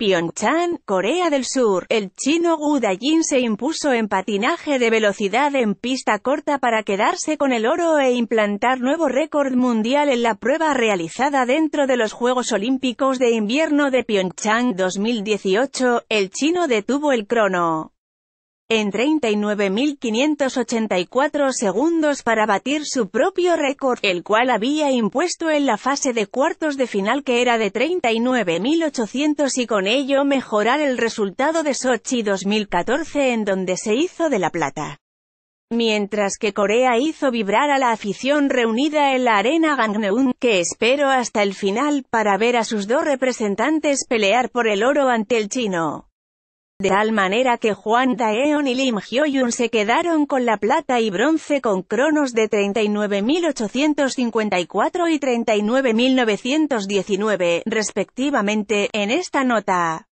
Pyeongchang, Corea del Sur, el chino Wu Dajin se impuso en patinaje de velocidad en pista corta para quedarse con el oro e implantar nuevo récord mundial en la prueba realizada dentro de los Juegos Olímpicos de Invierno de Pyeongchang 2018. El chino detuvo el crono en 39.584 segundos para batir su propio récord, el cual había impuesto en la fase de cuartos de final que era de 39.800 y con ello mejorar el resultado de Sochi 2014 en donde se hizo de la plata. Mientras que Corea hizo vibrar a la afición reunida en la arena Gangneung, que espero hasta el final, para ver a sus dos representantes pelear por el oro ante el chino de tal manera que Juan Daeon y Lim Hyoyun se quedaron con la plata y bronce con cronos de 39.854 y 39.919, respectivamente, en esta nota.